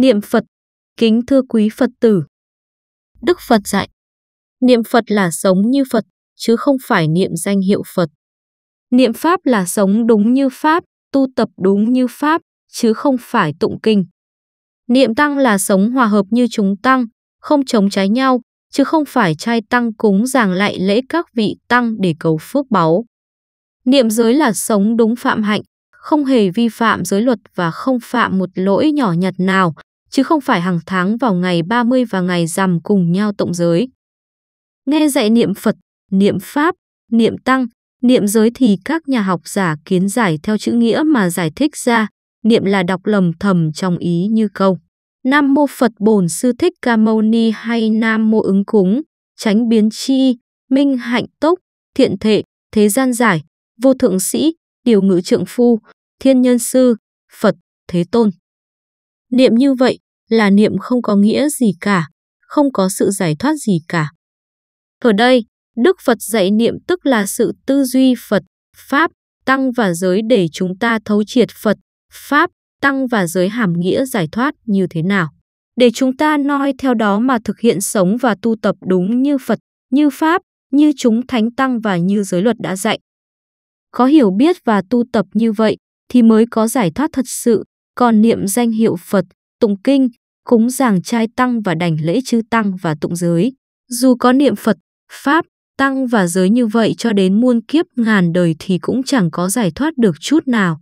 Niệm Phật Kính thưa quý Phật tử Đức Phật dạy Niệm Phật là sống như Phật, chứ không phải niệm danh hiệu Phật. Niệm Pháp là sống đúng như Pháp, tu tập đúng như Pháp, chứ không phải tụng kinh. Niệm Tăng là sống hòa hợp như chúng Tăng, không chống trái nhau, chứ không phải trai Tăng cúng giảng lại lễ các vị Tăng để cầu phước báu. Niệm giới là sống đúng phạm hạnh, không hề vi phạm giới luật và không phạm một lỗi nhỏ nhặt nào, chứ không phải hàng tháng vào ngày 30 và ngày rằm cùng nhau tụng giới. Nghe dạy niệm Phật, niệm Pháp, niệm Tăng, niệm giới thì các nhà học giả kiến giải theo chữ nghĩa mà giải thích ra, niệm là đọc lầm thầm trong ý như câu. Nam mô Phật Bổn Sư Thích Ca Mâu Ni hay Nam mô ứng cúng, tránh biến chi, minh hạnh tốc, thiện thệ, thế gian giải, vô thượng sĩ, điều ngữ trượng phu, thiên nhân sư, Phật, thế tôn. Niệm như vậy là niệm không có nghĩa gì cả, không có sự giải thoát gì cả. Ở đây, Đức Phật dạy niệm tức là sự tư duy Phật, Pháp, Tăng và giới để chúng ta thấu triệt Phật, Pháp, Tăng và giới hàm nghĩa giải thoát như thế nào. Để chúng ta noi theo đó mà thực hiện sống và tu tập đúng như Phật, như Pháp, như chúng Thánh Tăng và như giới luật đã dạy. Có hiểu biết và tu tập như vậy thì mới có giải thoát thật sự, còn niệm danh hiệu Phật, tụng kinh, cúng giảng trai tăng và đảnh lễ chư tăng và tụng giới. Dù có niệm Phật, Pháp, tăng và giới như vậy cho đến muôn kiếp ngàn đời thì cũng chẳng có giải thoát được chút nào.